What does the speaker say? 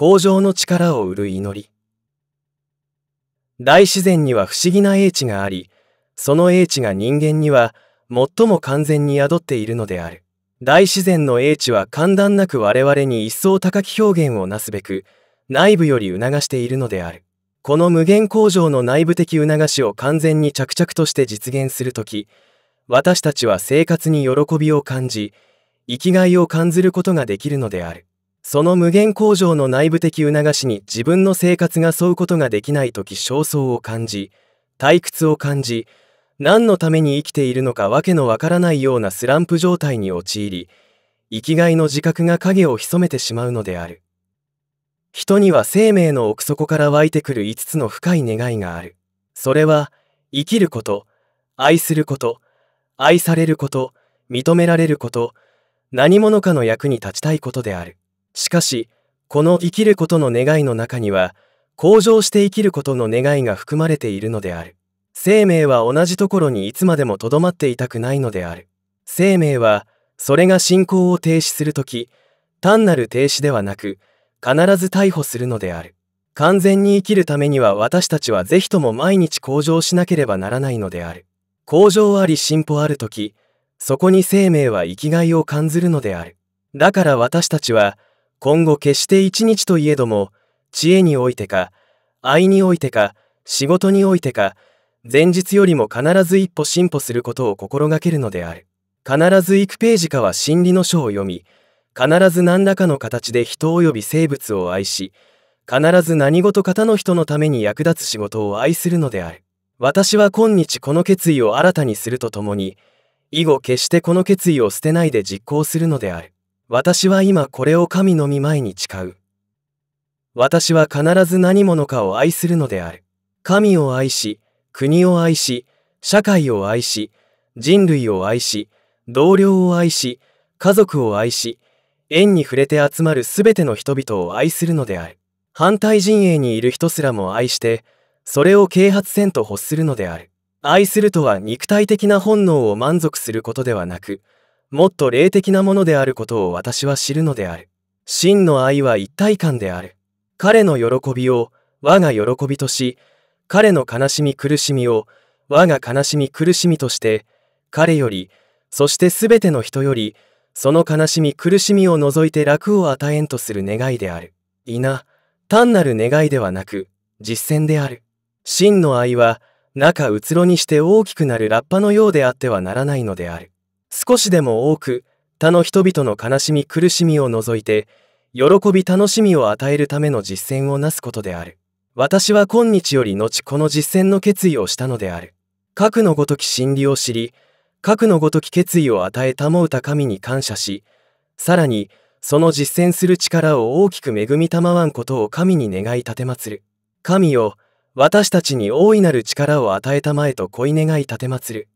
向上の力を売る祈り大自然には不思議な英知がありその英知が人間には最も完全に宿っているのである大自然の英知は簡単なく我々に一層高き表現をなすべく内部より促しているのであるこの無限工場の内部的促しを完全に着々として実現するとき私たちは生活に喜びを感じ生きがいを感じることができるのであるその無限工場の内部的促しに自分の生活が沿うことができない時焦燥を感じ退屈を感じ何のために生きているのかわけのわからないようなスランプ状態に陥り生きがいの自覚が影を潜めてしまうのである人には生命の奥底から湧いてくる5つの深い願いがあるそれは生きること愛すること愛されること認められること何者かの役に立ちたいことであるしかしこの生きることの願いの中には向上して生きることの願いが含まれているのである生命は同じところにいつまでもとどまっていたくないのである生命はそれが信仰を停止する時単なる停止ではなく必ず逮捕するのである完全に生きるためには私たちは是非とも毎日向上しなければならないのである向上あり進歩ある時そこに生命は生きがいを感ずるのであるだから私たちは今後決して一日といえども、知恵においてか、愛においてか、仕事においてか、前日よりも必ず一歩進歩することを心がけるのである。必ず幾ページかは心理の書を読み、必ず何らかの形で人及び生物を愛し、必ず何事か他の人のために役立つ仕事を愛するのである。私は今日この決意を新たにするとともに、以後決してこの決意を捨てないで実行するのである。私は今これを神の御前に誓う。私は必ず何者かを愛するのである。神を愛し、国を愛し、社会を愛し、人類を愛し、同僚を愛し、家族を愛し、縁に触れて集まる全ての人々を愛するのである。反対陣営にいる人すらも愛して、それを啓発せんと欲するのである。愛するとは肉体的な本能を満足することではなく、もっと霊的なものであることを私は知るのである。真の愛は一体感である。彼の喜びを我が喜びとし、彼の悲しみ苦しみを我が悲しみ苦しみとして、彼より、そしてすべての人より、その悲しみ苦しみを除いて楽を与えんとする願いである。いな、単なる願いではなく、実践である。真の愛は、中うつろにして大きくなるラッパのようであってはならないのである。少しでも多く他の人々の悲しみ苦しみを除いて喜び楽しみを与えるための実践をなすことである私は今日より後この実践の決意をしたのである核のごとき真理を知り核のごとき決意を与え保うた神に感謝しさらにその実践する力を大きく恵みたまわんことを神に願い立てまつる神よ私たちに大いなる力を与えたまえと恋願い立てまつる